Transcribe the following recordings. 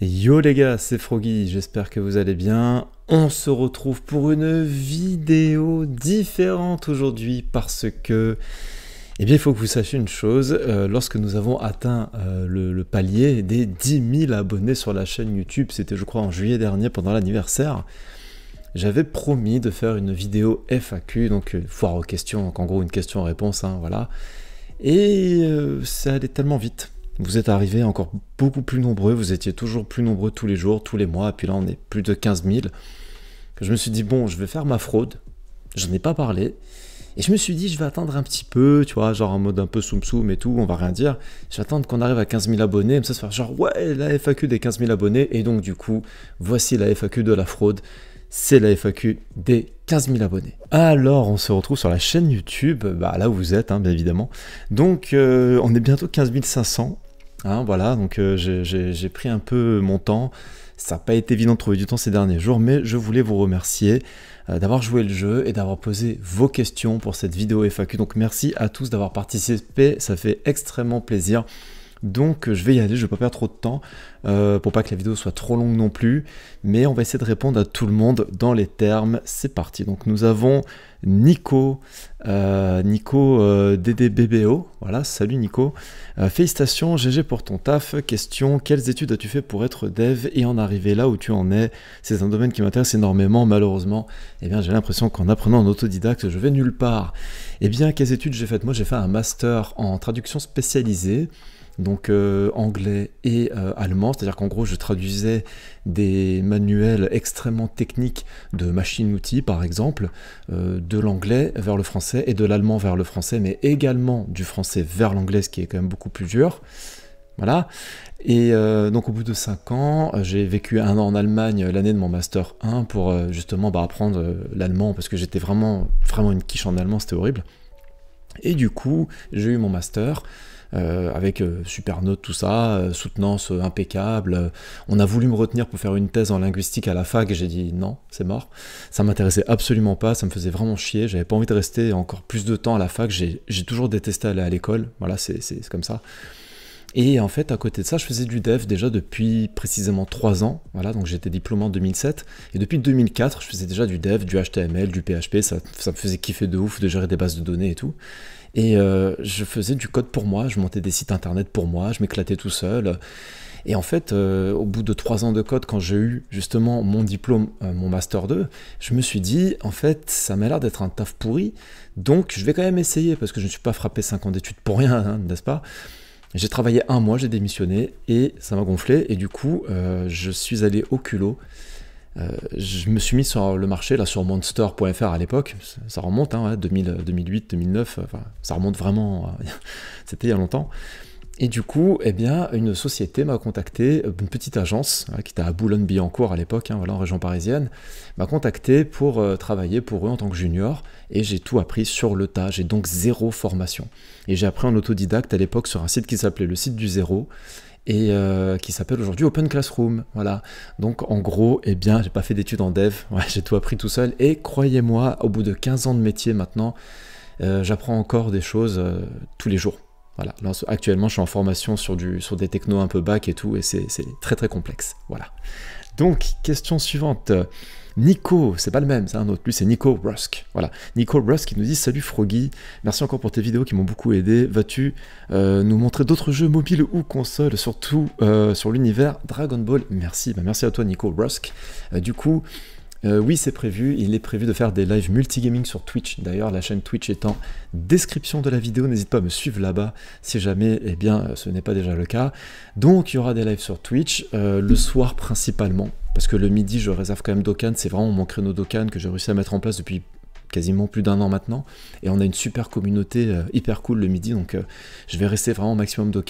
Yo les gars, c'est Froggy, j'espère que vous allez bien. On se retrouve pour une vidéo différente aujourd'hui parce que, eh bien, il faut que vous sachiez une chose, euh, lorsque nous avons atteint euh, le, palier des 10 000 abonnés sur la chaîne YouTube, c'était je crois en juillet dernier pendant l'anniversaire, j'avais promis de faire une vidéo FAQ, donc une euh, foire aux questions, donc en gros une question-réponse, hein, voilà. Et ça allait tellement vite vous êtes arrivés encore beaucoup plus nombreux, vous étiez toujours plus nombreux tous les jours, tous les mois, et puis là on est plus de 15 000. Je me suis dit, bon, je vais faire ma fraude, Je n'en ai pas parlé, et je me suis dit, je vais attendre un petit peu, tu vois, genre en mode un peu soum-soum et tout, on va rien dire. Je vais attendre qu'on arrive à 15 000 abonnés, Et ça se faire genre, ouais, la FAQ des 15 000 abonnés. Et donc, du coup, voici la FAQ de la fraude. C'est la FAQ des 15 000 abonnés. Alors, on se retrouve sur la chaîne YouTube, bah, là où vous êtes, hein, bien évidemment. Donc, euh, on est bientôt 15 500. Hein, voilà, donc euh, j'ai pris un peu mon temps. Ça n'a pas été évident de trouver du temps ces derniers jours, mais je voulais vous remercier euh, d'avoir joué le jeu et d'avoir posé vos questions pour cette vidéo FAQ. Donc merci à tous d'avoir participé, ça fait extrêmement plaisir. Donc je vais y aller, je ne vais pas perdre trop de temps euh, pour pas que la vidéo soit trop longue non plus. Mais on va essayer de répondre à tout le monde dans les termes. C'est parti. Donc nous avons Nico, euh, Nico euh, DDBBO. Voilà, salut Nico. félicitations, GG pour ton taf. Question, quelles études as-tu fait pour être dev et en arriver là où tu en es C'est un domaine qui m'intéresse énormément, malheureusement. Eh bien j'ai l'impression qu'en apprenant en autodidacte, je vais nulle part. Eh bien, quelles études j'ai faites Moi j'ai fait un master en traduction spécialisée donc euh, anglais et euh, allemand, c'est-à-dire qu'en gros je traduisais des manuels extrêmement techniques de machine-outils par exemple, euh, de l'anglais vers le français et de l'allemand vers le français, mais également du français vers l'anglais, ce qui est quand même beaucoup plus dur. Voilà. Et donc au bout de 5 ans, j'ai vécu un an en Allemagne l'année de mon master 1 pour justement bah, apprendre l'allemand parce que j'étais vraiment, vraiment une quiche en allemand, c'était horrible. Et du coup, j'ai eu mon master. Euh, avec euh, super note, tout ça, euh, soutenance impeccable. On a voulu me retenir pour faire une thèse en linguistique à la fac, j'ai dit non, c'est mort. Ça m'intéressait absolument pas, ça me faisait vraiment chier, j'avais pas envie de rester encore plus de temps à la fac, j'ai toujours détesté aller à l'école, voilà, c'est comme ça. Et en fait, à côté de ça, je faisais du dev déjà depuis précisément 3 ans. Voilà, donc j'étais diplômé en 2007. Et depuis 2004, je faisais déjà du dev, du HTML, du PHP. Ça, ça me faisait kiffer de ouf de gérer des bases de données et tout. Et euh, je faisais du code pour moi, je montais des sites internet pour moi, je m'éclatais tout seul. Et en fait, euh, au bout de trois ans de code, quand j'ai eu justement mon diplôme, euh, mon master 2, je me suis dit, en fait, ça m'a l'air d'être un taf pourri, donc je vais quand même essayer, parce que je ne suis pas frappé cinq ans d'études pour rien, hein, n'est-ce pas J'ai travaillé un mois, j'ai démissionné, et ça m'a gonflé, et du coup, je suis allé au culot euh, je me suis mis sur le marché, là, sur monster.fr à l'époque. Ça remonte, 2008, hein, 2009. Euh, euh, ça remonte vraiment. C'était il y a longtemps. Et du coup, eh bien, une société m'a contacté, une petite agence hein, qui était à Boulogne-Billancourt à l'époque, hein, voilà, en région parisienne, m'a contacté pour travailler pour eux en tant que junior. Et j'ai tout appris sur le tas. J'ai donc zéro formation. Et j'ai appris en autodidacte à l'époque sur un site qui s'appelait le site du zéro et euh, qui s'appelle aujourd'hui Open Classroom. Voilà. Donc en gros, eh bien, j'ai pas fait d'études en dev, j'ai tout appris tout seul. Et croyez-moi, au bout de 15 ans de métier maintenant, euh, j'apprends encore des choses euh, tous les jours. Voilà. actuellement, je suis en formation sur, du, sur des technos un peu bac et tout, et c'est très très complexe. Voilà. Donc, question suivante. Nico, c'est pas le même, c'est un autre. Lui, c'est Nico Rusk. Voilà. Nico Rusk qui nous dit Salut Froggy, merci encore pour tes vidéos qui m'ont beaucoup aidé. Vas-tu euh, nous montrer d'autres jeux mobiles ou consoles, surtout euh, sur l'univers Dragon Ball Merci. Bah, merci à toi, Nico Rusk. Euh, du coup, euh, oui, c'est prévu. Il est prévu de faire des lives multigaming sur Twitch. D'ailleurs, la chaîne Twitch est en description de la vidéo. N'hésite pas à me suivre là-bas si jamais eh bien, ce n'est pas déjà le cas. Donc, il y aura des lives sur Twitch euh, le soir principalement. Parce que le midi, je réserve quand même Dokkan. C'est vraiment mon créneau Dokkan que j'ai réussi à mettre en place depuis quasiment plus d'un an maintenant. Et on a une super communauté euh, hyper cool le midi, donc euh, je vais rester vraiment au maximum de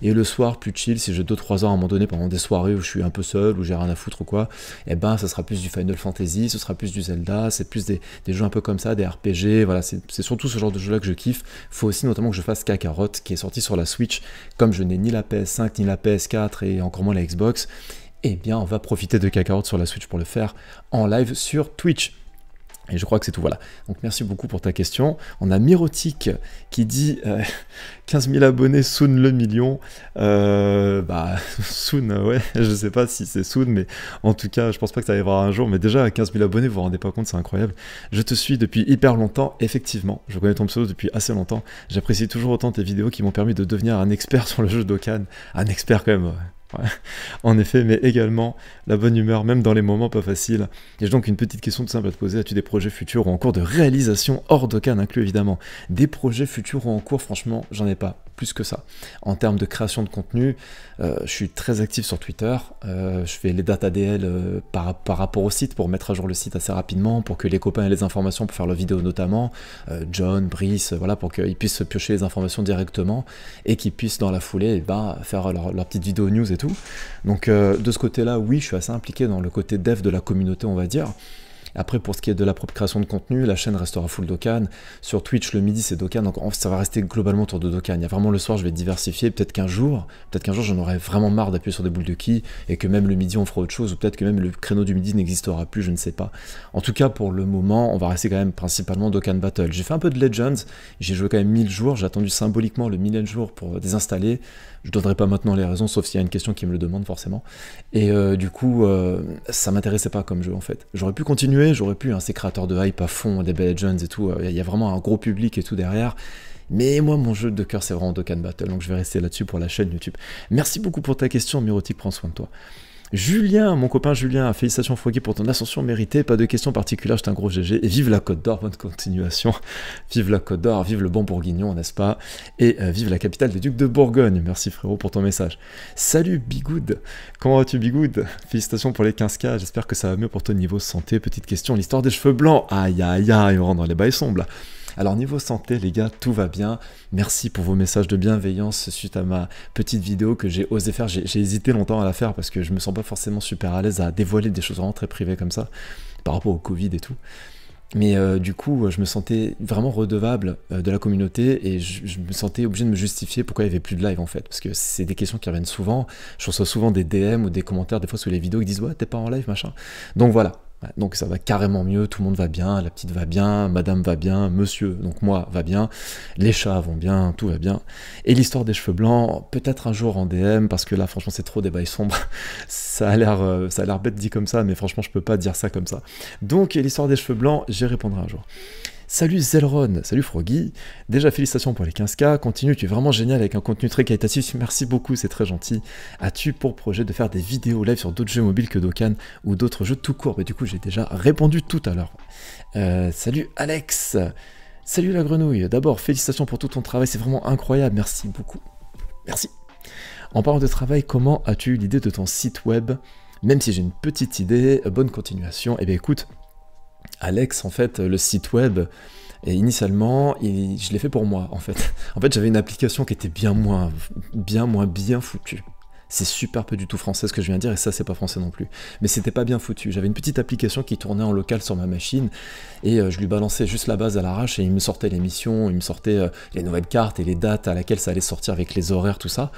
Et le soir, plus chill, si j'ai 2-3 ans à un moment donné pendant des soirées où je suis un peu seul, où j'ai rien à foutre ou quoi, et eh ben ça sera plus du Final Fantasy, ce sera plus du Zelda, c'est plus des, jeux un peu comme ça, des RPG, voilà, c'est surtout ce genre de jeu-là que je kiffe. Faut aussi notamment que je fasse Kakarot, qui est sorti sur la Switch, comme je n'ai ni la PS5, ni la PS4, et encore moins la Xbox eh bien on va profiter de Kakarot sur la Switch pour le faire en live sur Twitch. Et je crois que c'est tout, voilà. Donc merci beaucoup pour ta question. On a Mirotic qui dit 15 euh, 000 abonnés, soon le million. Euh, bah, soon, euh, ouais, je sais pas si c'est soon, mais en tout cas, je pense pas que ça arrivera un jour. Mais déjà, 15 000 abonnés, vous vous rendez pas compte, c'est incroyable. Je te suis depuis hyper longtemps, effectivement. Je connais ton pseudo depuis assez longtemps. J'apprécie toujours autant tes vidéos qui m'ont permis de devenir un expert sur le jeu d'Okan. » Un expert quand même, en effet, mais également la bonne humeur, même dans les moments pas faciles. Et j'ai donc une petite question tout simple à te poser. As-tu des projets futurs ou en cours de réalisation hors de cas inclus évidemment Des projets futurs ou en cours, franchement, j'en ai pas plus que ça. En termes de création de contenu, euh, je suis très actif sur Twitter. Euh, je fais les data DL euh, par, rapport au site pour mettre à jour le site assez rapidement, pour que les copains aient les informations pour faire leurs vidéo notamment. John, Brice, voilà, pour qu'ils puissent piocher les informations directement et qu'ils puissent dans la foulée eh ben, faire leurs petites petite vidéo news et tout. Donc de ce côté-là, oui, je suis assez impliqué dans le côté dev de la communauté, on va dire. Après, pour ce qui est de la propre création de contenu, la chaîne restera full Dokkan. Sur Twitch, le midi, c'est Dokkan. Donc, ça va rester globalement autour de Dokkan. Il y a vraiment le soir, je vais diversifier. Peut-être qu'un jour, peut-être qu'un jour, j'en aurai vraiment marre d'appuyer sur des boules de ki et que même le midi, on fera autre chose. Ou peut-être que même le créneau du midi n'existera plus, je ne sais pas. En tout cas, pour le moment, on va rester quand même principalement Dokkan Battle. J'ai fait un peu de Legends. J'ai joué quand même 1000 jours. J'ai attendu symboliquement le 1000 jours pour désinstaller. Je donnerai pas maintenant les raisons, sauf s'il y a une question qui me le demande forcément. Et euh, du coup, euh, ça m'intéressait pas comme jeu en fait. J'aurais pu continuer, j'aurais pu, un hein, ces créateurs de hype à fond, des Legends et tout, euh, il y a vraiment un gros public et tout derrière. Mais moi, mon jeu de cœur, c'est vraiment Dokkan Battle, donc je vais rester là-dessus pour la chaîne YouTube. Merci beaucoup pour ta question, Mirotic, prends soin de toi. Julien, mon copain Julien, félicitations Froggy pour ton ascension méritée. Pas de questions particulières, j'étais un gros GG. Et vive la Côte d'Or, bonne continuation. vive la Côte d'Or, vive le bon Bourguignon, n'est-ce pas Et euh, vive la capitale des Ducs de Bourgogne. Merci frérot pour ton message. Salut Bigoud, comment vas-tu Bigoud Félicitations pour les 15K, j'espère que ça va mieux pour ton niveau santé. Petite question, l'histoire des cheveux blancs. Aïe aïe aïe, on rentre dans les bails sombres alors niveau santé les gars, tout va bien. Merci pour vos messages de bienveillance suite à ma petite vidéo que j'ai osé faire. J'ai hésité longtemps à la faire parce que je me sens pas forcément super à l'aise à dévoiler des choses vraiment très privées comme ça par rapport au Covid et tout. Mais euh, du coup, je me sentais vraiment redevable euh, de la communauté et je, me sentais obligé de me justifier pourquoi il n'y avait plus de live en fait. Parce que c'est des questions qui reviennent souvent. Je reçois souvent des DM ou des commentaires des fois sous les vidéos qui disent Ouais, t'es pas en live, machin. Donc voilà, bah, donc ça va carrément mieux, tout le monde va bien, la petite va bien, madame va bien, monsieur, donc moi, va bien, les chats vont bien, tout va bien. Et l'histoire des cheveux blancs, peut-être un jour en DM, parce que là franchement c'est trop des bails sombres, ça a l'air euh, ça bête dit comme ça, mais franchement je peux pas dire ça comme ça. Donc l'histoire des cheveux blancs, j'y répondrai un jour. Salut Zelron, salut Froggy, déjà félicitations pour les 15K, continue, tu es vraiment génial avec un contenu très qualitatif, merci beaucoup, c'est très gentil. As-tu pour projet de faire des vidéos live sur d'autres jeux mobiles que Dokkan ou d'autres jeux tout court Mais bah, du coup, j'ai déjà répondu tout à l'heure. Euh, salut Alex, salut la grenouille, d'abord félicitations pour tout ton travail, c'est vraiment incroyable, merci beaucoup. Merci. En parlant de travail, comment as-tu eu l'idée de ton site web Même si j'ai une petite idée, bonne continuation. et eh bien écoute, Alex, en fait, le site web, et initialement, je l'ai fait pour moi, en fait. En fait, j'avais une application qui était bien moins, bien moins bien foutue. C'est super peu du tout français ce que je viens de dire, et ça, c'est pas français non plus. Mais c'était pas bien foutu. J'avais une petite application qui tournait en local sur ma machine, et euh, je lui balançais juste la base à l'arrache, et il me sortait les missions, il me sortait euh, les nouvelles cartes et les dates à laquelle ça allait sortir avec les horaires, tout ça.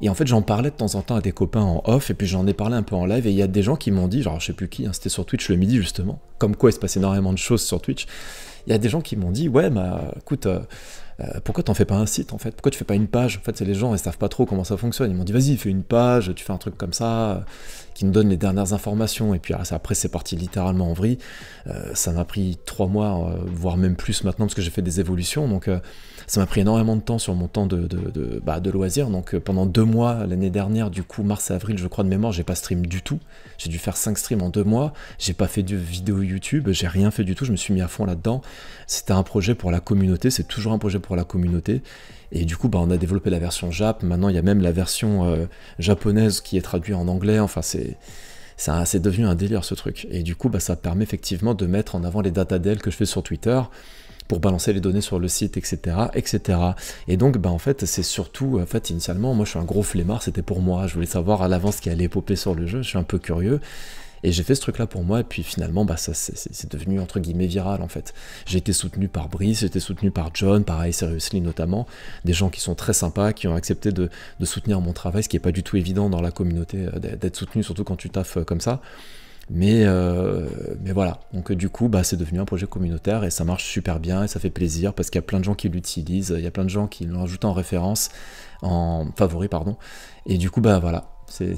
Et en fait, j'en parlais de temps en temps à des copains en off, et puis j'en ai parlé un peu en live, et il y a des gens qui m'ont dit, genre je sais plus qui, hein, c'était sur Twitch le midi justement, comme quoi il se passe énormément de choses sur Twitch, il y a des gens qui m'ont dit ouais bah écoute euh, euh, pourquoi tu pourquoi fais pas un site en fait pourquoi tu fais pas une page en fait c'est les gens ils savent pas trop comment ça fonctionne ils m'ont dit vas-y fais une page tu fais un truc comme ça qui nous donne les dernières informations et puis après c'est parti littéralement en vrille ça m'a pris trois mois voire même plus maintenant parce que j'ai fait des évolutions donc ça m'a pris énormément de temps sur mon temps de, de, de bah, loisirs donc pendant deux mois l'année dernière du coup mars et avril je crois de mémoire j'ai pas stream du tout j'ai dû faire cinq streams en deux mois j'ai pas fait de vidéo YouTube, j'ai rien fait du tout, je me suis mis à fond là-dedans. C'était un projet pour la communauté, c'est toujours un projet pour la communauté. Et du coup, bah, on a développé la version Jap, maintenant il y a même la version euh, japonaise qui est traduite en anglais, enfin c'est c'est devenu un délire ce truc. Et du coup, bah, ça permet effectivement de mettre en avant les data d'elle que je fais sur Twitter pour balancer les données sur le site, etc. etc. Et donc, bah, en fait, c'est surtout, en fait, initialement, moi je suis un gros flemmard, c'était pour moi, je voulais savoir à l'avance ce qui allait époper sur le jeu, je suis un peu curieux. Et j'ai fait ce truc-là pour moi, et puis finalement, bah, ça c'est devenu entre guillemets viral en fait. J'ai été soutenu par Brice, j'ai été soutenu par John, par I Seriously notamment, des gens qui sont très sympas, qui ont accepté de, de soutenir mon travail, ce qui n'est pas du tout évident dans la communauté euh, d'être soutenu, surtout quand tu taffes euh, comme ça. Mais, euh, mais voilà, donc euh, du coup, bah, c'est devenu un projet communautaire et ça marche super bien et ça fait plaisir parce qu'il y a plein de gens qui l'utilisent, il y a plein de gens qui l'ont ajouté en référence, en favori, pardon. Et du coup, bah voilà, c'est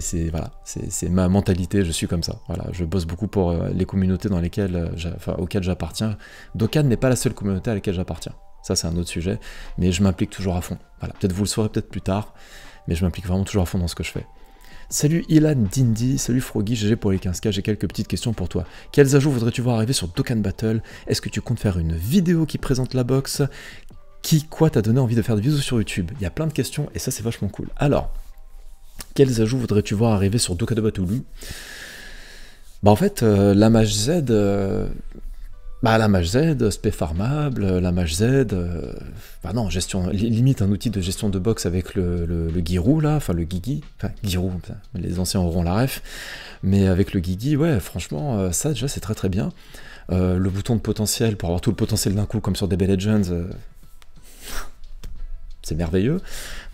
c'est voilà, c'est ma mentalité, je suis comme ça. Voilà, je bosse beaucoup pour euh, les communautés dans lesquelles, euh, enfin, auxquelles j'appartiens. Dokkan n'est pas la seule communauté à laquelle j'appartiens. Ça, c'est un autre sujet, mais je m'implique toujours à fond. Voilà, peut-être vous le saurez peut-être plus tard, mais je m'implique vraiment toujours à fond dans ce que je fais. Salut Ilan Dindi, salut Froggy, GG pour les 15K, j'ai quelques petites questions pour toi. Quels ajouts voudrais-tu voir arriver sur Dokkan Battle Est-ce que tu comptes faire une vidéo qui présente la boxe Qui, quoi t'a donné envie de faire des vidéos sur YouTube Il y a plein de questions et ça c'est vachement cool. Alors, quels ajouts voudrais-tu voir arriver sur Doka de Batulu bah en fait, euh, la mage Z, euh, bah la mage Z, spé farmable, euh, la mage Z, bah, non, gestion, limite un outil de gestion de box avec le, le, le Girou là, enfin le gigi, enfin Girou, les anciens auront la ref, mais avec le gigi ouais, franchement, ça déjà c'est très très bien. le bouton de potentiel pour avoir tout le potentiel d'un coup, comme sur DB Legends, c'est merveilleux.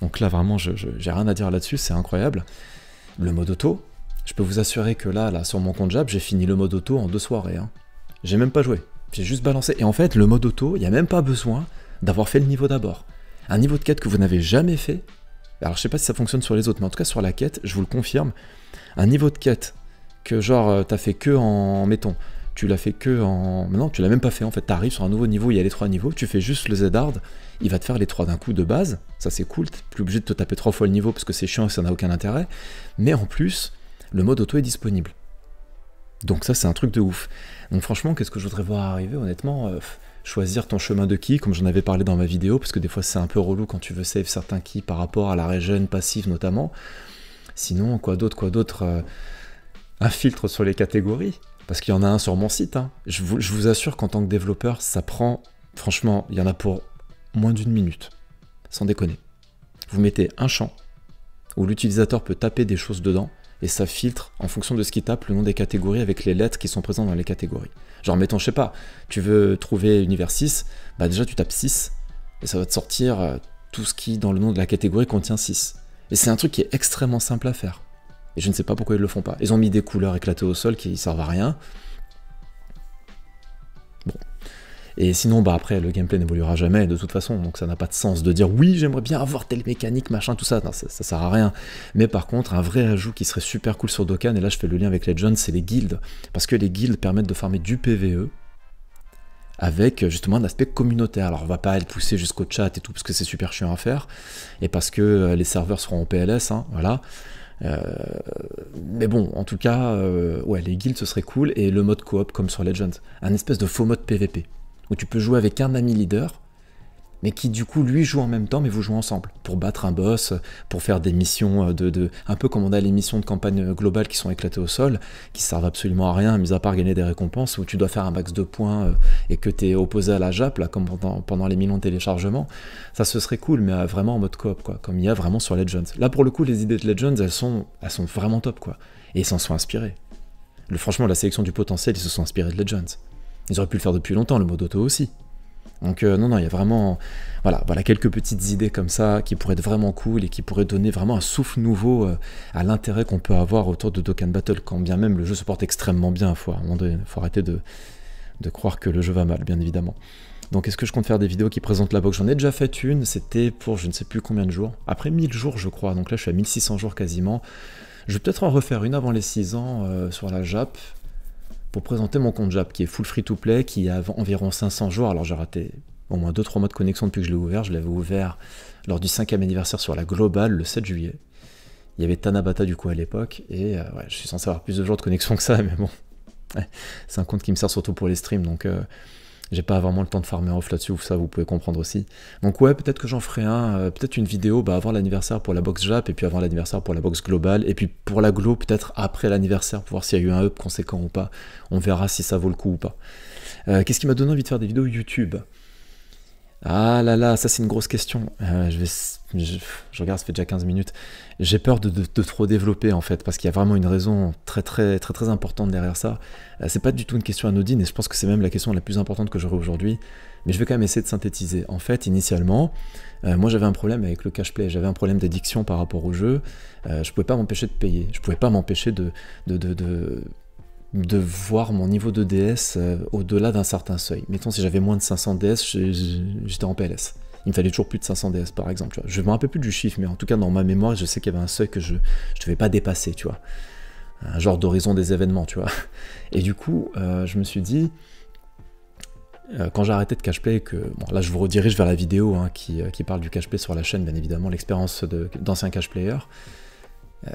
Donc là, vraiment, je, j'ai rien à dire là-dessus, c'est incroyable. Le mode auto, je peux vous assurer que là, là, sur mon compte Jab, j'ai fini le mode auto en deux soirées. Hein. J'ai même pas joué, j'ai juste balancé. Et en fait, le mode auto, il n'y a même pas besoin d'avoir fait le niveau d'abord. Un niveau de quête que vous n'avez jamais fait. Alors, je sais pas si ça fonctionne sur les autres, mais en tout cas, sur la quête, je vous le confirme. Un niveau de quête que, genre, euh, t'as fait que en. Mettons, tu l'as fait que en. Non, tu l'as même pas fait en fait. tu arrives sur un nouveau niveau, il y a les trois niveaux, tu fais juste le Z-Hard il va te faire les trois d'un coup de base, ça c'est cool, plus obligé de te taper trois fois le niveau parce que c'est chiant et ça n'a aucun intérêt, mais en plus, le mode auto est disponible. Donc ça c'est un truc de ouf. Donc franchement, qu'est-ce que je voudrais voir arriver honnêtement euh, Choisir ton chemin de qui, comme j'en avais parlé dans ma vidéo, parce que des fois c'est un peu relou quand tu veux save certains qui par rapport à la région passive notamment. Sinon, quoi d'autre, quoi d'autre euh, Un filtre sur les catégories, parce qu'il y en a un sur mon site. Hein. je vous assure qu'en tant que développeur, ça prend, franchement, il y en a pour moins d'une minute. Sans déconner. Vous mettez un champ où l'utilisateur peut taper des choses dedans et ça filtre en fonction de ce qu'il tape le nom des catégories avec les lettres qui sont présentes dans les catégories. Genre, mettons, je sais pas, tu veux trouver univers 6, bah déjà tu tapes 6 et ça va te sortir euh, tout ce qui dans le nom de la catégorie contient 6. Et c'est un truc qui est extrêmement simple à faire. Et je ne sais pas pourquoi ils le font pas. Ils ont mis des couleurs éclatées au sol qui servent à rien. Et sinon, bah après, le gameplay n'évoluera jamais de toute façon, donc ça n'a pas de sens de dire oui, j'aimerais bien avoir telle mécanique, machin, tout ça. ça, sert à rien. Mais par contre, un vrai ajout qui serait super cool sur Dokkan, et là je fais le lien avec Legends, c'est les guildes. Parce que les guildes permettent de farmer du PVE, avec euh, justement un aspect communautaire. Alors on va pas aller pousser jusqu'au chat et tout parce que c'est super chiant à faire et parce que euh, les serveurs seront en PLS, hein, voilà. Euh, mais bon, en tout cas, ouais, les guilds ce serait cool et le mode coop comme sur Legends, un espèce de faux mode PVP où tu peux jouer avec un ami leader, mais qui du coup lui joue en même temps, mais vous jouez ensemble pour battre un boss, pour faire des missions euh, de, un peu comme on a les missions de campagne globale qui sont éclatées au sol, qui servent absolument à rien, mis à part gagner des récompenses où tu dois faire un max de points euh, et que tu es opposé à la jappe là, comme pendant, les millions de téléchargements. Ça ce serait cool, mais euh, vraiment en mode coop quoi, comme il y a vraiment sur Legends. Là pour le coup, les idées de Legends elles sont, elles sont vraiment top quoi, et ils s'en sont inspirés. Le, franchement, la sélection du potentiel, ils se sont inspirés de Legends. Ils auraient pu le faire depuis longtemps, le mode auto aussi. Donc euh, non, non, il y a vraiment voilà, voilà, quelques petites idées comme ça qui pourraient être vraiment cool et qui pourraient donner vraiment un souffle nouveau euh, à l'intérêt qu'on peut avoir autour de Dokkan Battle, quand bien même le jeu se porte extrêmement bien. Faut, faut arrêter de, de croire que le jeu va mal, bien évidemment. Donc est-ce que je compte faire des vidéos qui présentent la box J'en ai déjà fait une, c'était pour je ne sais plus combien de jours, après 1000 jours je crois, donc là je suis à 1600 jours quasiment. Je vais peut-être en refaire une avant les 6 ans euh, sur la JAP, présenter mon compte Jap qui est full free to play, qui a environ 500 jours. Alors j'ai raté au moins 2-3 mois de connexion depuis que je l'ai ouvert. Je l'avais ouvert lors du 5e anniversaire sur la globale le 7 juillet. Il y avait Tanabata du coup à l'époque et euh, ouais, je suis censé avoir plus de jours de connexion que ça, mais bon, c'est un compte qui me sert surtout pour les streams donc. Euh, j'ai pas vraiment le temps de farmer off là-dessus, ça vous pouvez comprendre aussi. Donc ouais, peut-être que j'en ferai un, euh, peut-être une vidéo bah, avant l'anniversaire pour la box Jap, et puis avant l'anniversaire pour la box globale, et puis pour la Glo, peut-être après l'anniversaire, pour voir s'il y a eu un up conséquent ou pas. On verra si ça vaut le coup ou pas. Euh, qu'est-ce qui m'a donné envie de faire des vidéos YouTube ah là là, ça c'est une grosse question. Euh, je, vais, regarde, ça fait déjà 15 minutes. J'ai peur de, trop développer en fait, parce qu'il y a vraiment une raison très très très très importante derrière ça. Euh, c'est pas du tout une question anodine, et je pense que c'est même la question la plus importante que j'aurai aujourd'hui. Mais je vais quand même essayer de synthétiser. En fait, initialement, euh, moi j'avais un problème avec le cash play, j'avais un problème d'addiction par rapport au jeu. je pouvais pas m'empêcher de payer, je pouvais pas m'empêcher de, de de voir mon niveau de DS euh, au-delà d'un certain seuil. Mettons, si j'avais moins de 500 DS, j'étais en PLS. Il me fallait toujours plus de 500 DS par exemple. je vois. Je me rappelle plus du chiffre, mais en tout cas, dans ma mémoire, je sais qu'il y avait un seuil que je ne devais pas dépasser, tu vois. Un genre d'horizon des événements, tu vois. Et du coup, euh, je me suis dit, euh, quand j'ai arrêté de play que bon, là je vous redirige vers la vidéo hein, qui, parle du play sur la chaîne, bien évidemment, l'expérience d'ancien cash player euh,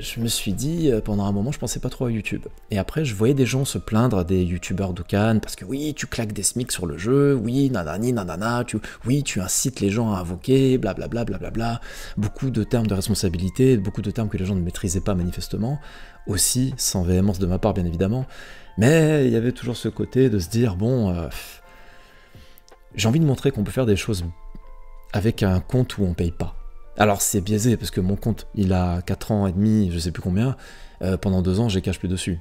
je me suis dit, euh, pendant un moment, je pensais pas trop à YouTube. Et après, je voyais des gens se plaindre à des youtubeurs Doucan, parce que oui, tu claques des smics sur le jeu, oui, nanani, nanana, tu, oui, tu incites les gens à invoquer, blablabla, blablabla. Bla, bla. Beaucoup de termes de responsabilité, beaucoup de termes que les gens ne maîtrisaient pas manifestement, aussi, sans véhémence de ma part, bien évidemment. Mais il y avait toujours ce côté de se dire, bon, euh, j'ai envie de montrer qu'on peut faire des choses avec un compte où on paye pas. Alors c'est biaisé parce que mon compte, il a 4 ans et demi, je sais plus combien. Euh, pendant 2 ans, j'ai cash play dessus.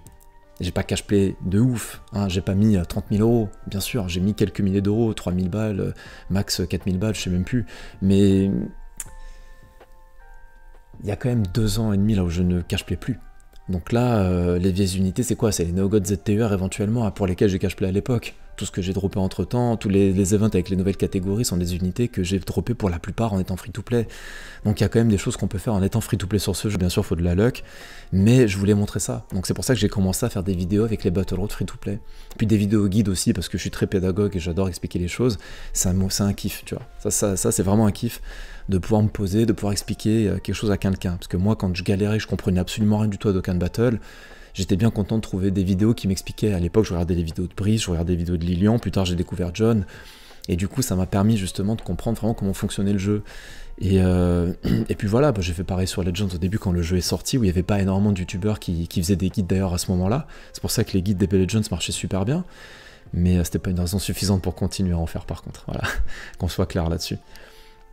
J'ai pas cash play de ouf, hein. j'ai pas mis 30 euh, 000 euros, bien sûr, j'ai mis quelques milliers d'euros, 3 000 balles, euh, max 4 000 balles, je sais même plus. Mais il y a quand même 2 ans et demi là où je ne cash plus. Donc là, les vieilles unités, c'est quoi C'est les NeoGod ZTR e éventuellement, hein, pour lesquels j'ai cash play à l'époque tout ce que j'ai droppé entre temps, tous les, events avec les nouvelles catégories sont des unités que j'ai droppé pour la plupart en étant free to play. Donc il y a quand même des choses qu'on peut faire en étant free to play sur ce jeu. Bien sûr, il faut de la luck, mais je voulais montrer ça. Donc c'est pour ça que j'ai commencé à faire des vidéos avec les Battle Road free to play. Puis des vidéos guides aussi, parce que je suis très pédagogue et j'adore expliquer les choses. C'est un, un kiff, tu vois. Ça, ça, ça c'est vraiment un kiff de pouvoir me poser, de pouvoir expliquer euh, quelque chose à quelqu'un. Parce que moi, quand je galérais, je comprenais absolument rien du tout à Dokkan Battle j'étais bien content de trouver des vidéos qui m'expliquaient. À l'époque, je regardais les vidéos de Brice, je regardais des vidéos de Lilian, plus tard j'ai découvert John. Et du coup, ça m'a permis justement de comprendre vraiment comment fonctionnait le jeu. Et, euh, puis voilà, bah, j'ai fait pareil sur Legends au début quand le jeu est sorti, où il n'y avait pas énormément de youtubeurs qui, faisaient des guides d'ailleurs à ce moment-là. C'est pour ça que les guides des Legends marchaient super bien. Mais euh, c'était pas une raison suffisante pour continuer à en faire par contre. Voilà, qu'on soit clair là-dessus.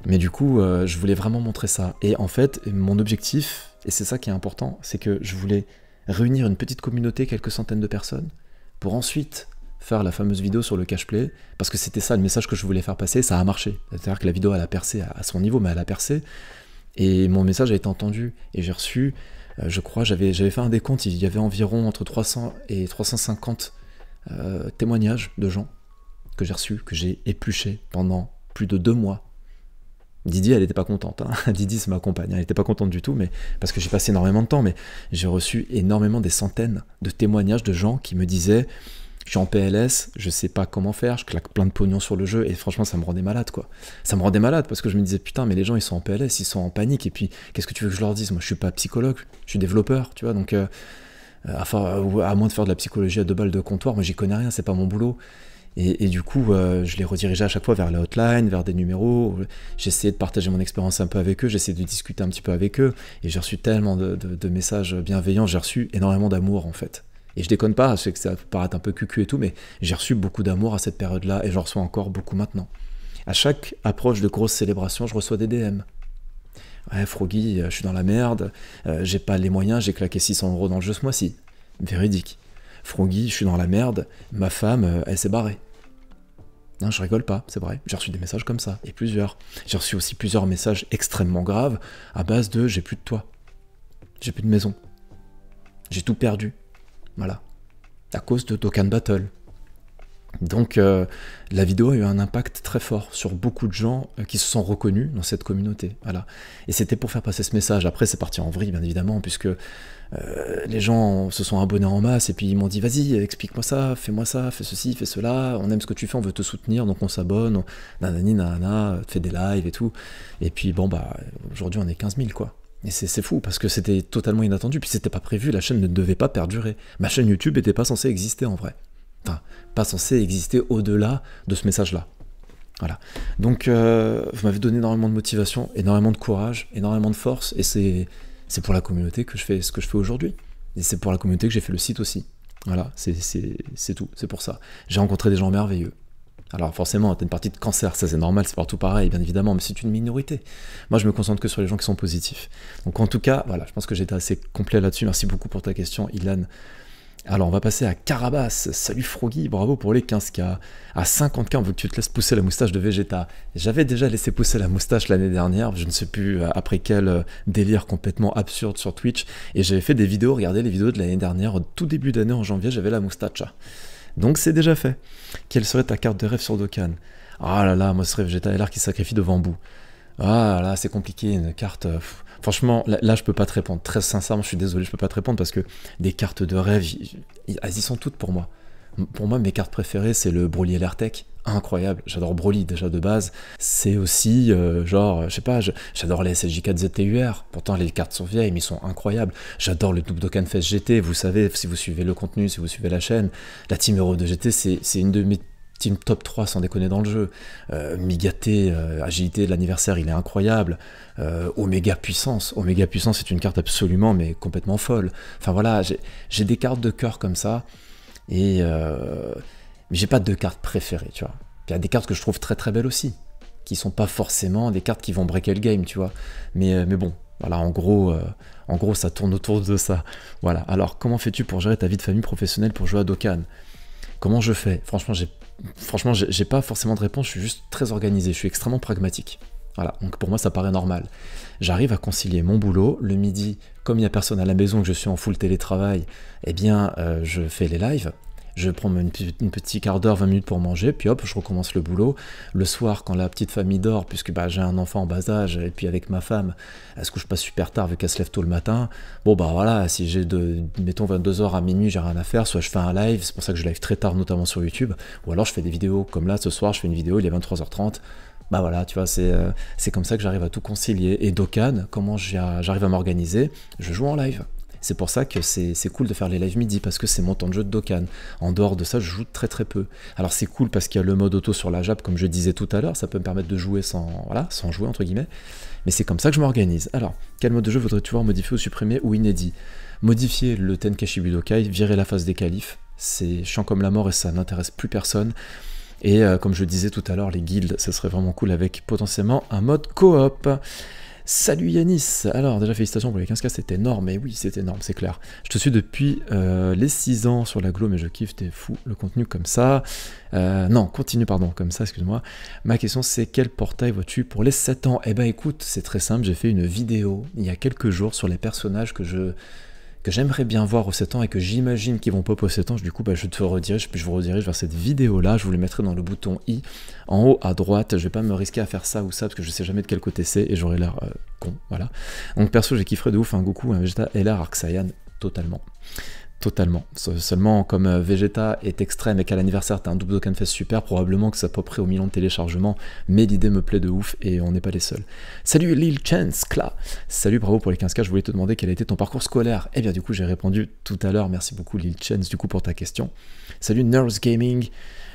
Mais du coup, euh, je voulais vraiment montrer ça. Et en fait, mon objectif, et c'est ça qui est important, c'est que je voulais réunir une petite communauté, quelques centaines de personnes, pour ensuite faire la fameuse vidéo sur le cash play, parce que c'était ça le message que je voulais faire passer, ça a marché. C'est-à-dire que la vidéo, elle a percé à son niveau, mais elle a percé, et mon message a été entendu, et j'ai reçu, euh, je crois, j'avais fait un décompte, il y avait environ entre 300 et 350 euh, témoignages de gens que j'ai reçus, que j'ai épluchés pendant plus de deux mois Didi, elle n'était pas contente. Hein. Didi, c'est ma compagne. Hein. Elle n'était pas contente du tout, mais parce que j'ai passé énormément de temps, mais j'ai reçu énormément des centaines de témoignages de gens qui me disaient je suis en PLS, je sais pas comment faire, je claque plein de pognon sur le jeu et franchement ça me rendait malade quoi. Ça me rendait malade parce que je me disais putain mais les gens ils sont en PLS, ils sont en panique et puis qu'est-ce que tu veux que je leur dise Moi je suis pas psychologue, je suis développeur, tu vois donc euh, à, à, moins de faire de la psychologie à deux balles de comptoir, moi j'y connais rien, c'est pas mon boulot. Et, du coup, euh, je les redirigeais à chaque fois vers la hotline, vers des numéros. J'essayais de partager mon expérience un peu avec eux, j'essayais de discuter un petit peu avec eux. Et j'ai reçu tellement de, messages bienveillants, j'ai reçu énormément d'amour en fait. Et je déconne pas, je sais que ça paraît un peu cucu et tout, mais j'ai reçu beaucoup d'amour à cette période-là et j'en reçois encore beaucoup maintenant. À chaque approche de grosse célébration, je reçois des DM. Ouais, Froggy, euh, je suis dans la merde, euh, j'ai pas les moyens, j'ai claqué 600 euros dans le jeu ce mois-ci. Véridique. Froggy, je suis dans la merde, ma femme, euh, elle s'est barrée. Non, je rigole pas, c'est vrai. J'ai reçu des messages comme ça, et plusieurs. J'ai reçu aussi plusieurs messages extrêmement graves à base de j'ai plus de toi, j'ai plus de maison, j'ai tout perdu. Voilà. À cause de Token Battle, donc euh, la vidéo a eu un impact très fort sur beaucoup de gens euh, qui se sont reconnus dans cette communauté. Voilà. Et c'était pour faire passer ce message. Après c'est parti en vrille bien évidemment puisque euh, les gens se sont abonnés en masse et puis ils m'ont dit vas-y explique-moi ça, fais-moi ça, fais ceci, fais cela, on aime ce que tu fais, on veut te soutenir donc on s'abonne, on... nanani fais des lives et tout. Et puis bon bah aujourd'hui on est 15 000 quoi. Et c'est fou parce que c'était totalement inattendu, puis c'était pas prévu, la chaîne ne devait pas perdurer. Ma chaîne YouTube n'était pas censée exister en vrai pas censé exister au-delà de ce message-là. Voilà. Donc, euh, vous m'avez donné énormément de motivation, énormément de courage, énormément de force, et c'est, pour la communauté que je fais ce que je fais aujourd'hui. Et c'est pour la communauté que j'ai fait le site aussi. Voilà, c'est, tout, c'est pour ça. J'ai rencontré des gens merveilleux. Alors forcément, t'as une partie de cancer, ça c'est normal, c'est partout pareil, bien évidemment, mais c'est une minorité. Moi, je me concentre que sur les gens qui sont positifs. Donc en tout cas, voilà, je pense que j'ai été assez complet là-dessus. Merci beaucoup pour ta question, Ilan. Alors on va passer à Carabas, salut Froggy, bravo pour les 15k. À 50k, on veut que tu te laisses pousser la moustache de Vegeta. J'avais déjà laissé pousser la moustache l'année dernière, je ne sais plus euh, après quel euh, délire complètement absurde sur Twitch, et j'avais fait des vidéos, regardez les vidéos de l'année dernière, tout début d'année en janvier, j'avais la moustache. Donc c'est déjà fait. Quelle serait ta carte de rêve sur Dokkan Ah là là, moi ce serait Vegeta l'art qui sacrifie devant vous, Ah là, c'est compliqué, une carte... Euh, Franchement, là, là, je peux pas te répondre. Très sincèrement, je suis désolé, je peux pas te répondre parce que des cartes de rêve, elles y sont toutes pour moi. Pour moi, mes cartes préférées, c'est le Broly et l'Artec. Incroyable, j'adore Broly déjà de base. C'est aussi, euh, genre, je sais pas, j'adore les SLJ4ZTUR. Pourtant, les cartes sont vieilles, mais ils sont incroyables. J'adore le Dokan Fest GT, vous savez, si vous suivez le contenu, si vous suivez la chaîne. La Team Hero de GT, c'est une de mes team top 3 sans déconner dans le jeu. Euh, Migaté, euh, agilité de l'anniversaire, il est incroyable. Euh, Oméga puissance, Oméga puissance c'est une carte absolument mais complètement folle. Enfin voilà, j'ai des cartes de cœur comme ça et euh, mais j'ai pas de cartes préférées, tu vois. Il y a des cartes que je trouve très très belles aussi, qui sont pas forcément des cartes qui vont breaker le game, tu vois. Mais, mais bon, voilà, en gros, en gros, ça tourne autour de ça. Voilà. Alors, comment fais-tu pour gérer ta vie de famille professionnelle pour jouer à Dokkan Comment je fais Franchement, j'ai Franchement, j'ai pas forcément de réponse, je suis juste très organisé, je suis extrêmement pragmatique. Voilà, donc pour moi ça paraît normal. J'arrive à concilier mon boulot, le midi, comme il n'y a personne à la maison, que je suis en full télétravail, eh bien euh, je fais les lives, je prends une, une petite quart d'heure, 20 minutes pour manger, puis hop, je recommence le boulot. Le soir, quand la petite famille dort, puisque bah, j'ai un enfant en bas âge, et puis avec ma femme, elle se couche pas super tard vu qu'elle se lève tôt le matin. Bon, bah voilà, si j'ai de, mettons 22h à minuit, j'ai rien à faire, soit je fais un live, c'est pour ça que je live très tard, notamment sur YouTube, ou alors je fais des vidéos comme là, ce soir, je fais une vidéo, il est 23h30 bah voilà, tu vois, c'est euh, c'est comme ça que j'arrive à tout concilier. Et Dokkan, comment j'arrive à m'organiser Je joue en live. C'est pour ça que c'est cool de faire les live midi parce que c'est mon temps de jeu de Dokkan. En dehors de ça, je joue très très peu. Alors c'est cool parce qu'il y a le mode auto sur la Jap, comme je disais tout à l'heure, ça peut me permettre de jouer sans, voilà, sans jouer entre guillemets. Mais c'est comme ça que je m'organise. Alors, quel mode de jeu voudrais-tu voir modifié ou supprimé ou inédit Modifier le Tenkashi Budokai, virer la phase des califs, c'est chiant comme la mort et ça n'intéresse plus personne. Et euh, comme je disais tout à l'heure, les guildes, ça serait vraiment cool avec potentiellement un mode coop. Salut Yanis Alors déjà félicitations pour les 15K, c'est énorme, mais oui c'est énorme, c'est clair. Je te suis depuis euh, les 6 ans sur la glow, mais je kiffe, t'es fou, le contenu comme ça. Euh, non, continue pardon, comme ça, excuse-moi. Ma question c'est quel portail vois-tu pour les 7 ans Eh ben écoute, c'est très simple, j'ai fait une vidéo il y a quelques jours sur les personnages que je que j'aimerais bien voir au 7 ans et que j'imagine qu'ils vont pop au 7 ans, du coup bah, je te redirige, puis je vous redirige vers cette vidéo là, je vous les mettrai dans le bouton i en haut à droite, je vais pas me risquer à faire ça ou ça parce que je sais jamais de quel côté c'est et j'aurai l'air euh, con, voilà. Donc perso j'ai kiffé de ouf un hein, Goku, un hein, Vegeta et l'air totalement. Totalement. Seulement, comme euh, Vegeta est extrême et qu'à l'anniversaire t'as un double Dokkan Fest super, probablement que ça à au million de téléchargements, mais l'idée me plaît de ouf et on n'est pas les seuls. Salut Lil Chance, Salut, bravo pour les 15K, je voulais te demander quel a été ton parcours scolaire. Eh bien, du coup, j'ai répondu tout à l'heure, merci beaucoup Lil Chance, du coup, pour ta question. Salut Nerves Gaming,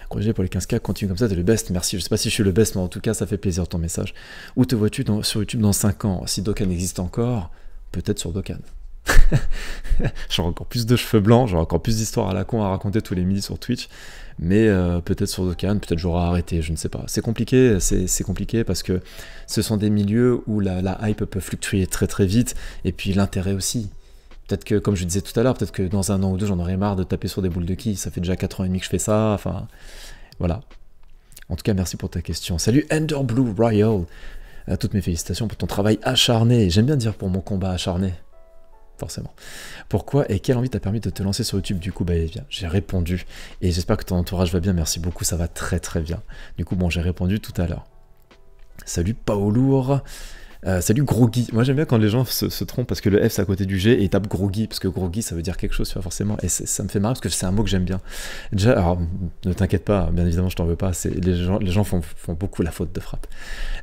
Congé pour les 15K, continue comme ça, t'es le best, merci. Je sais pas si je suis le best, mais en tout cas, ça fait plaisir ton message. Où te vois-tu sur YouTube dans 5 ans Si Dokkan existe encore, peut-être sur Dokkan. j'aurai encore plus de cheveux blancs, j'aurai encore plus d'histoires à la con à raconter tous les midis sur Twitch. Mais euh, peut-être sur Dokkan, peut-être j'aurai arrêté, je ne sais pas. C'est compliqué, c'est compliqué parce que ce sont des milieux où la, hype peut fluctuer très très vite et puis l'intérêt aussi. Peut-être que, comme je disais tout à l'heure, peut-être que dans un an ou deux, j'en aurai marre de taper sur des boules de qui. Ça fait déjà 4 ans et demi que je fais ça. Enfin, voilà. En tout cas, merci pour ta question. Salut Ender Royal. À toutes mes félicitations pour ton travail acharné. J'aime bien dire pour mon combat acharné forcément. Pourquoi et quelle envie t'a permis de te lancer sur YouTube Du coup, bah, eh j'ai répondu. Et j'espère que ton entourage va bien. Merci beaucoup, ça va très très bien. Du coup, bon, j'ai répondu tout à l'heure. Salut Paolour euh, salut Groggy. Moi j'aime bien quand les gens se, trompent parce que le F c'est à côté du G et ils tapent parce que Groggy ça veut dire quelque chose, tu forcément. Et ça me fait marrer parce que c'est un mot que j'aime bien. Déjà, alors ne t'inquiète pas, bien évidemment je t'en veux pas. Les gens, les gens font, font, beaucoup la faute de frappe.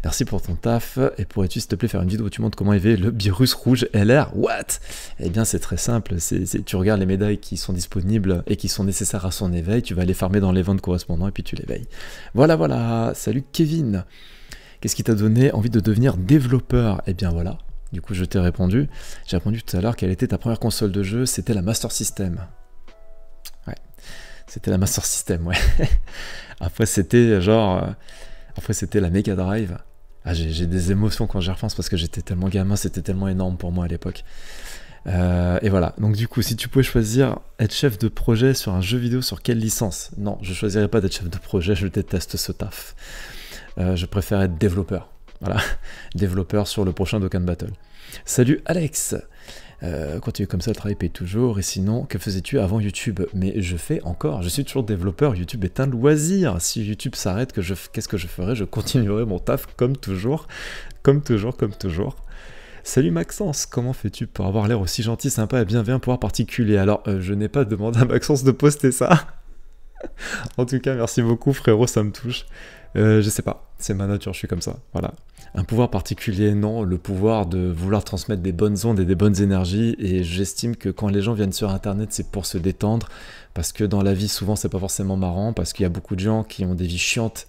Merci pour ton taf et pourrais-tu s'il te plaît faire une vidéo où tu montres comment éveiller le virus rouge LR What Eh bien c'est très simple. tu regardes les médailles qui sont disponibles et qui sont nécessaires à son éveil, tu vas les farmer dans les ventes correspondants et puis tu l'éveilles. Voilà, voilà. Salut Kevin. Qu'est-ce qui t'a donné envie de devenir développeur Eh bien voilà, du coup je t'ai répondu. J'ai répondu tout à l'heure quelle était ta première console de jeu, c'était la Master System. Ouais, c'était la Master System, ouais. Après c'était euh, genre... Euh, après c'était la Mega Drive. Ah, j'ai des émotions quand j'y repense parce que j'étais tellement gamin, c'était tellement énorme pour moi à l'époque. Euh, et voilà, donc du coup, si tu pouvais choisir être chef de projet sur un jeu vidéo, sur quelle licence Non, je choisirais pas d'être chef de projet, je déteste ce taf. Euh, je préfère être développeur. Voilà, développeur sur le prochain Dokkan Battle. Salut Alex euh, Continue comme ça, le travail paye toujours. Et sinon, que faisais-tu avant YouTube Mais je fais encore, je suis toujours développeur. YouTube est un loisir. Si YouTube s'arrête, je... qu'est-ce que je ferais Je continuerai mon taf comme toujours. Comme toujours, comme toujours. Salut Maxence, comment fais-tu pour avoir l'air aussi gentil, sympa et bienveillant, pouvoir particulier Alors, euh, je n'ai pas demandé à Maxence de poster ça. en tout cas, merci beaucoup, frérot, ça me touche. Euh, je sais pas, c'est ma nature, je suis comme ça. Voilà. Un pouvoir particulier, non, le pouvoir de vouloir transmettre des bonnes ondes et des bonnes énergies. Et j'estime que quand les gens viennent sur internet, c'est pour se détendre. Parce que dans la vie, souvent, c'est pas forcément marrant. Parce qu'il y a beaucoup de gens qui ont des vies chiantes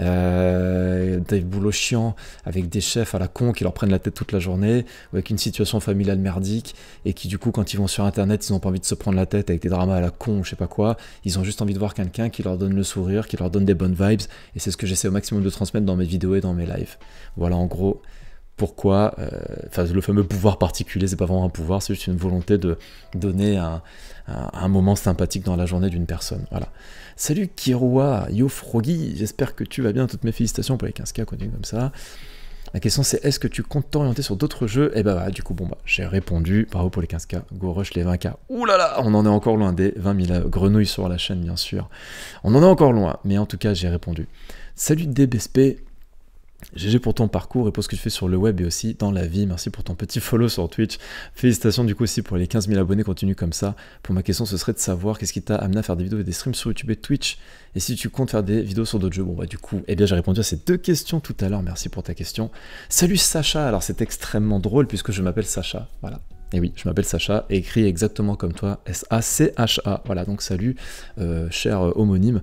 euh, des Boulot chiants avec des chefs à la con qui leur prennent la tête toute la journée, ou avec une situation familiale merdique, et qui du coup quand ils vont sur internet ils n'ont pas envie de se prendre la tête avec des dramas à la con ou je sais pas quoi, ils ont juste envie de voir quelqu'un qui leur donne le sourire, qui leur donne des bonnes vibes, et c'est ce que j'essaie au maximum de transmettre dans mes vidéos et dans mes lives. Voilà en gros pourquoi, euh, enfin le fameux pouvoir particulier, c'est pas vraiment un pouvoir, c'est juste une volonté de donner un, moment sympathique dans la journée d'une personne. Voilà. Salut Kiroa, yo Froggy, j'espère que tu vas bien, toutes mes félicitations pour les 15K continue comme ça. La question c'est est-ce que tu comptes t'orienter sur d'autres jeux Et eh ben, bah, du coup bon bah j'ai répondu, bravo pour les 15K, go rush les 20K. Ouh là là, on en est encore loin des 20 000 euh, grenouilles sur la chaîne bien sûr. On en est encore loin, mais en tout cas j'ai répondu. Salut DBSP, GG pour ton parcours et pour ce que tu fais sur le web et aussi dans la vie. Merci pour ton petit follow sur Twitch. Félicitations du coup aussi pour les 15 000 abonnés. Continue comme ça. Pour ma question, ce serait de savoir qu'est-ce qui t'a amené à faire des vidéos et des streams sur YouTube et Twitch. Et si tu comptes faire des vidéos sur d'autres jeux. Bon bah du coup, eh bien j'ai répondu à ces deux questions tout à l'heure. Merci pour ta question. Salut Sacha. Alors c'est extrêmement drôle puisque je m'appelle Sacha. Voilà. Et eh oui, je m'appelle Sacha, écrit exactement comme toi, S-A-C-H-A. Voilà, donc salut, euh, cher homonyme.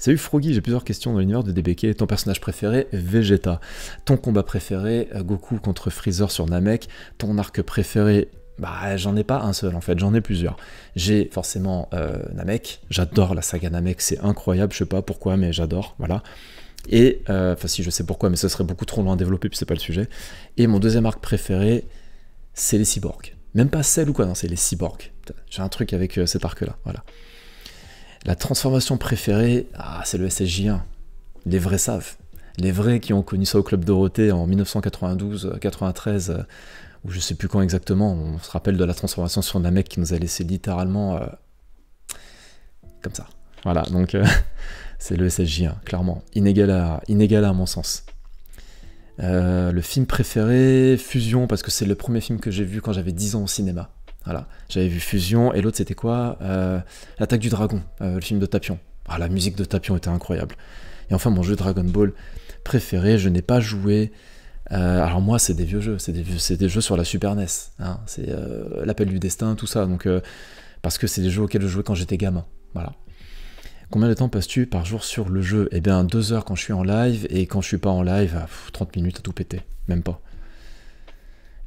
Salut Froggy, j'ai plusieurs questions dans l'univers de DBK. Ton personnage préféré, Vegeta. Ton combat préféré, euh, Goku contre Freezer sur Namek. Ton arc préféré, bah, j'en ai pas un seul en fait, j'en ai plusieurs. J'ai forcément euh, Namek, j'adore la saga Namek, c'est incroyable, je sais pas pourquoi, mais j'adore, voilà. Et, euh, enfin si je sais pourquoi, mais ce serait beaucoup trop loin à développer, puis c'est pas le sujet. Et mon deuxième arc préféré, c'est les cyborgs. Même pas celle ou quoi, non, c'est les cyborgs. J'ai un truc avec cet arc-là, voilà. La transformation préférée, ah, c'est le SSJ1. Les vrais savent. Les vrais qui ont connu ça au Club Dorothée en 1992-93, euh, ou je sais plus quand exactement, on se rappelle de la transformation sur mec qui nous a laissé littéralement euh, comme ça. Voilà, donc euh, c'est le SSJ1, clairement. Inégal à, à mon sens. le film préféré, Fusion, parce que c'est le premier film que j'ai vu quand j'avais 10 ans au cinéma. J'avais vu Fusion et l'autre c'était quoi euh, L'attaque du dragon, euh, le film de Tapion. Ah, la musique de Tapion était incroyable. Et enfin, mon jeu Dragon Ball préféré, je n'ai pas joué. Euh, alors moi, c'est des vieux jeux, c'est des, des jeux sur la Super NES. Hein. c'est l'appel du destin, tout ça. Donc, parce que c'est des jeux auxquels je jouais quand j'étais gamin. Voilà. Combien de temps passes-tu par jour sur le jeu Eh bien, deux heures quand je suis en live et quand je suis pas en live, 30 ah, minutes à tout péter, même pas.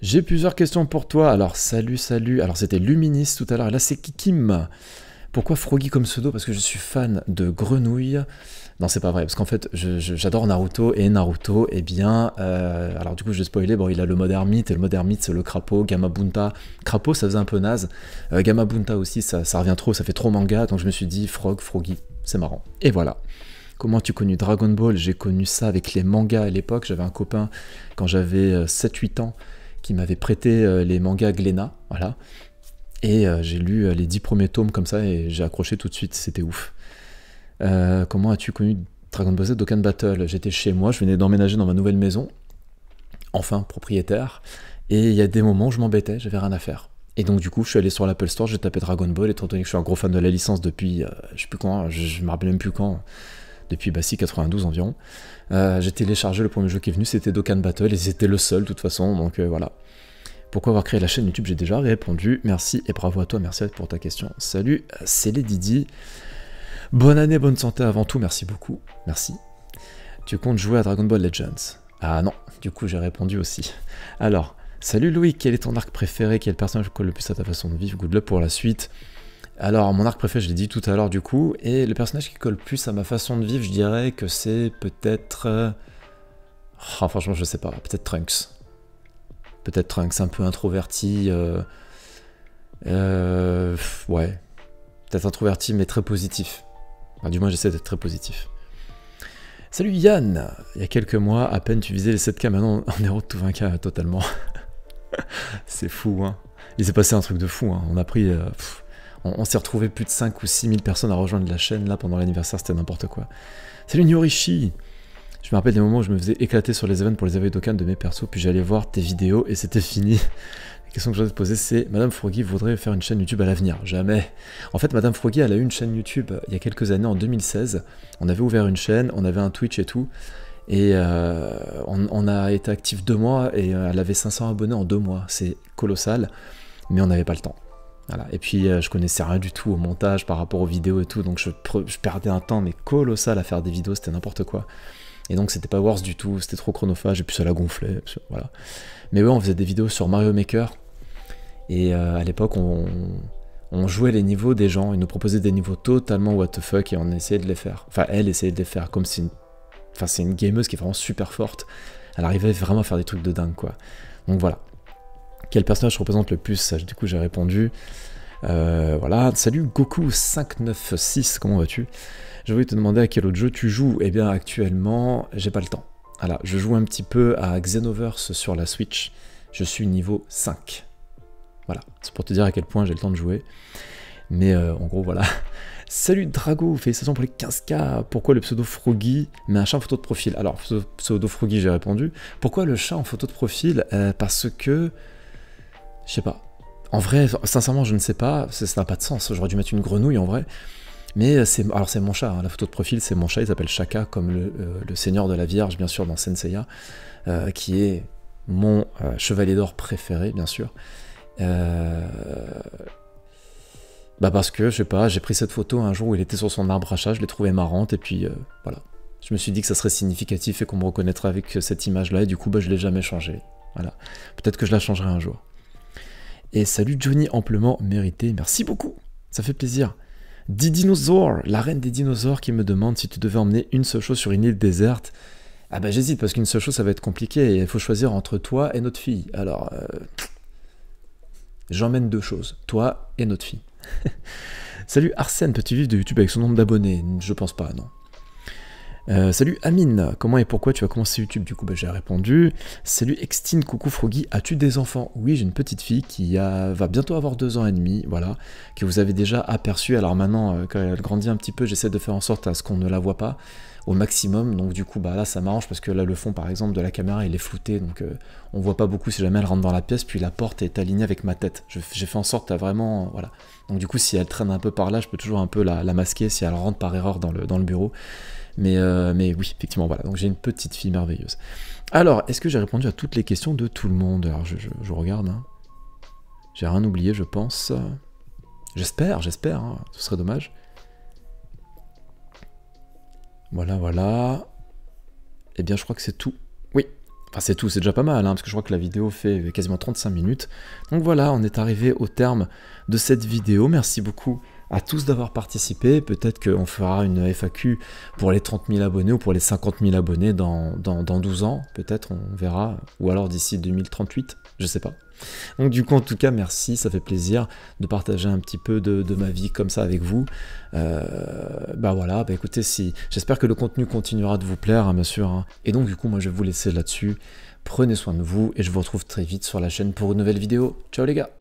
J'ai plusieurs questions pour toi. Alors, salut, salut. Alors, c'était Luminis tout à l'heure. Là, c'est Kikim. Pourquoi Froggy comme pseudo Parce que je suis fan de grenouilles. Non, c'est pas vrai, parce qu'en fait, j'adore Naruto, et Naruto, eh bien, euh, alors du coup, je vais spoiler, bon, il a le mode ermite, et le mode ermite, c'est le crapaud, Gamabunta. Crapaud, ça faisait un peu naze. Euh, Gamabunta aussi, ça, ça revient trop, ça fait trop manga, donc je me suis dit, Frog, Froggy, c'est marrant. Et voilà. Comment tu connu Dragon Ball J'ai connu ça avec les mangas à l'époque. J'avais un copain quand j'avais 7-8 euh, ans qui m'avait prêté euh, les mangas Glénat, voilà. Et euh, j'ai lu euh, les dix premiers tomes comme ça et j'ai accroché tout de suite, c'était ouf. comment as-tu connu Dragon Ball Z Dokkan Battle J'étais chez moi, je venais d'emménager dans ma nouvelle maison, enfin propriétaire, et il y a des moments où je m'embêtais, j'avais rien à faire. Et donc du coup, je suis allé sur l'Apple Store, j'ai tapé Dragon Ball, étant donné que je suis un gros fan de la licence depuis, je sais plus quand, je, je me rappelle même plus quand, depuis bah, 92 environ. Euh, j'ai téléchargé le premier jeu qui est venu, c'était Dokkan Battle, et c'était le seul de toute façon, donc euh, voilà. Pourquoi avoir créé la chaîne YouTube J'ai déjà répondu. Merci et bravo à toi, merci pour ta question. Salut, c'est les Didi. Bonne année, bonne santé avant tout, merci beaucoup. Merci. Tu comptes jouer à Dragon Ball Legends Ah non, du coup j'ai répondu aussi. Alors, salut Louis, quel est ton arc préféré Quel personnage colle le plus à ta façon de vivre Good luck pour la suite. Alors, mon arc préféré, je l'ai dit tout à l'heure du coup, et le personnage qui colle plus à ma façon de vivre, je dirais que c'est peut-être... Euh, oh, franchement, je sais pas, peut-être Trunks. Peut-être Trunks, un peu introverti. Euh, euh, ouais. Peut-être introverti, mais très positif. du moins, j'essaie d'être très positif. Salut Yann Il y a quelques mois, à peine tu visais les 7K, maintenant on est route tout 20K totalement. c'est fou, hein. Il s'est passé un truc de fou, hein. On a pris... On, s'est retrouvé plus de 5 ou 6 000 personnes à rejoindre la chaîne là pendant l'anniversaire, c'était n'importe quoi. Salut Nyorishi Je me rappelle des moments où je me faisais éclater sur les events pour les éveils d'Okan de mes persos, puis j'allais voir tes vidéos et c'était fini. La question que je voudrais te poser, c'est Madame Froggy voudrait faire une chaîne YouTube à l'avenir Jamais. En fait, Madame Froggy, elle a eu une chaîne YouTube euh, il y a quelques années, en 2016. On avait ouvert une chaîne, on avait un Twitch et tout. Et euh, on, on, a été actif deux mois et euh, elle avait 500 abonnés en deux mois. C'est colossal, mais on n'avait pas le temps. Et puis, euh, je connaissais rien du tout au montage par rapport aux vidéos et tout, donc je, perdais un temps, mais colossal à faire des vidéos, c'était n'importe quoi. Et donc, c'était pas worse du tout, c'était trop chronophage, et puis ça la gonflait, voilà. Mais ouais, on faisait des vidéos sur Mario Maker, et euh, à l'époque, on, jouait les niveaux des gens, ils nous proposaient des niveaux totalement what the fuck, et on essayait de les faire. Enfin, elle essayait de les faire, comme si... Enfin, c'est une gameuse qui est vraiment super forte. Elle arrivait vraiment à faire des trucs de dingue, quoi. Donc voilà. Quel personnage représente le plus Du coup, j'ai répondu. Euh, voilà. Salut Goku596, comment vas-tu Je voulais te demander à quel autre jeu tu joues. Eh bien, actuellement, j'ai pas le temps. Voilà, je joue un petit peu à Xenoverse sur la Switch. Je suis niveau 5. Voilà, c'est pour te dire à quel point j'ai le temps de jouer. Mais euh, en gros, voilà. Salut Drago, félicitations pour les 15k. Pourquoi le pseudo Froggy mais un chat en photo de profil Alors, pseudo Froggy, j'ai répondu. Pourquoi le chat en photo de profil euh, Parce que je sais pas. En vrai, sincèrement, je ne sais pas. Ça n'a pas de sens. J'aurais dû mettre une grenouille en vrai. Mais euh, c'est alors c'est mon chat. Hein. La photo de profil, c'est mon chat. Il s'appelle Chaka, comme le, euh, Seigneur de la Vierge, bien sûr, dans Senseiya, euh, qui est mon chevalier d'or préféré, bien sûr. Bah parce que je sais pas, j'ai pris cette photo un jour où il était sur son arbre à chat. Je l'ai trouvée marrante et puis voilà. Je me suis dit que ça serait significatif et qu'on me reconnaîtrait avec cette image-là. Et du coup, bah, je l'ai jamais changée. Voilà. Peut-être que je la changerai un jour. Et salut Johnny, amplement mérité. Merci beaucoup. Ça fait plaisir. dinosaures la reine des dinosaures qui me demande si tu devais emmener une seule chose sur une île déserte. Ah bah j'hésite parce qu'une seule chose ça va être compliqué et il faut choisir entre toi et notre fille. Alors euh, j'emmène deux choses, toi et notre fille. Salut Arsène, peux-tu vivre de YouTube avec son nombre d'abonnés Je pense pas, non. Euh, salut Amine, comment et pourquoi tu as commencé YouTube Du coup, bah, j'ai répondu. Salut Extine, coucou Froggy, as-tu des enfants Oui, j'ai une petite fille qui va bientôt avoir deux ans et demi, voilà, que vous avez déjà aperçu. Alors maintenant, euh, quand elle grandit un petit peu, j'essaie de faire en sorte à ce qu'on ne la voit pas au maximum. Donc du coup, bah là, ça m'arrange parce que là, le fond, par exemple, de la caméra, il est flouté, donc on euh, on voit pas beaucoup si jamais elle rentre dans la pièce. Puis la porte est alignée avec ma tête. J'ai fait en sorte à vraiment, voilà. Donc du coup, si elle traîne un peu par là, je peux toujours un peu la, masquer si elle rentre par erreur dans le bureau. Euh, mais, oui, effectivement, voilà. Donc j'ai une petite fille merveilleuse. Alors, est-ce que j'ai répondu à toutes les questions de tout le monde Alors je, regarde. Hein. J'ai rien oublié, je pense. J'espère, j'espère. Hein. Ce serait dommage. Voilà, voilà. Eh bien, je crois que c'est tout. Oui, Enfin, c'est tout, c'est déjà pas mal, hein, parce que je crois que la vidéo fait quasiment 35 minutes. Donc voilà, on est arrivé au terme de cette vidéo. Merci beaucoup à tous d'avoir participé. Peut-être qu'on fera une FAQ pour les 30 000 abonnés ou pour les 50 000 abonnés dans, 12 ans. Peut-être, on verra. Ou alors d'ici 2038, je sais pas. Donc du coup, en tout cas, merci, ça fait plaisir de partager un petit peu de, ma vie comme ça avec vous. Euh, bah voilà, bah écoutez, si j'espère que le contenu continuera de vous plaire, hein, bien sûr. Hein. Et donc du coup, moi, je vais vous laisser là-dessus. Prenez soin de vous et je vous retrouve très vite sur la chaîne pour une nouvelle vidéo. Ciao les gars